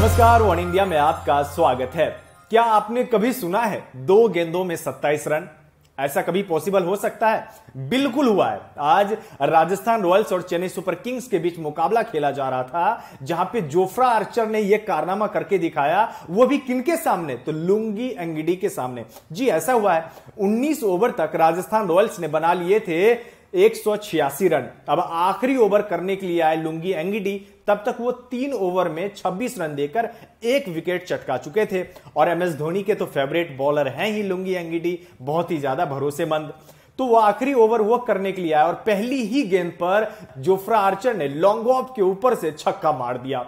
नमस्कार one India में आपका स्वागत है क्या आपने कभी सुना है दो गेंदों में 27 रन ऐसा कभी पॉसिबल हो सकता है बिल्कुल हुआ है आज राजस्थान रॉयल्स और चेन्नई सुपर किंग्स के बीच मुकाबला खेला जा रहा था जहां पे जोफ्रा आर्चर ने यह कारनामा करके दिखाया वो भी किनके सामने तो लुंगी एंगिडी के सामने जी ऐसा हुआ है 19 ओवर तक राजस्थान रॉयल्स ने बना लिए थे एक रन अब आखिरी ओवर करने के लिए आए लुंगी एंगिडी तब तक वो तीन ओवर में 26 रन देकर एक विकेट चटका चुके थे और एमएस धोनी के तो फेवरेट बॉलर हैं ही लुंगी एंगिडी बहुत ही ज्यादा भरोसेमंद तो वो आखिरी ओवर वो करने के लिए आया और पहली ही गेंद पर जोफ्रा आर्चर ने लॉन्ग ऑफ के ऊपर से छक्का मार दिया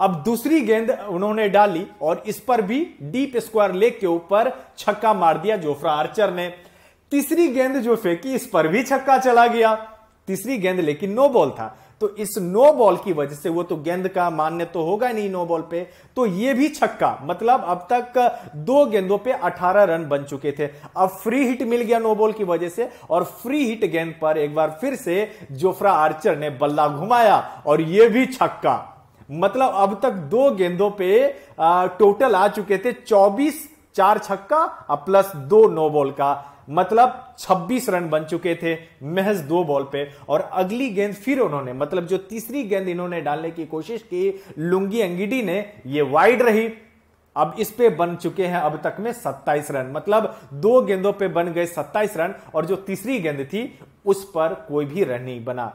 अब दूसरी गेंद उन्होंने डाली और इस पर भी डीप स्क्वायर लेग के ऊपर छक्का मार दिया जोफ्रा आर्चर ने तीसरी गेंद जो फेंकी इस पर भी छक्का चला गया तीसरी गेंद लेकिन नो बॉल था तो इस नो बॉल की वजह से वो तो गेंद का मान्य तो होगा नहीं नो बॉल पे तो ये भी छक्का मतलब अब तक दो गेंदों पे 18 रन बन चुके थे अब फ्री हिट मिल गया नो बॉल की वजह से और फ्री हिट गेंद पर एक बार फिर से जोफ्रा आर्चर ने बल्ला घुमाया और ये भी छक्का मतलब अब तक दो गेंदों पे आ, टोटल आ चुके थे चौबीस चार छक्का और प्लस दो नो बॉल का मतलब 26 रन बन चुके थे महज दो बॉल पे और अगली गेंद फिर उन्होंने मतलब जो तीसरी गेंद इन्होंने डालने की कोशिश की लुंगी अंगिडी ने ये वाइड रही अब इस पे बन चुके हैं अब तक में 27 रन मतलब दो गेंदों पे बन गए 27 रन और जो तीसरी गेंद थी उस पर कोई भी रन नहीं बना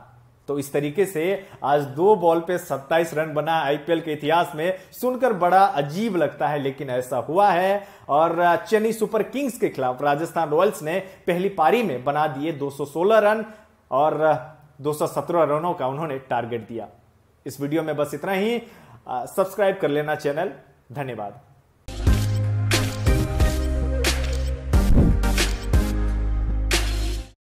तो इस तरीके से आज दो बॉल पे 27 रन बना आईपीएल के इतिहास में सुनकर बड़ा अजीब लगता है लेकिन ऐसा हुआ है और चेन्नई सुपर किंग्स के खिलाफ राजस्थान रॉयल्स ने पहली पारी में बना दिए 216 रन और 217 रनों का उन्होंने टारगेट दिया इस वीडियो में बस इतना ही सब्सक्राइब कर लेना चैनल धन्यवाद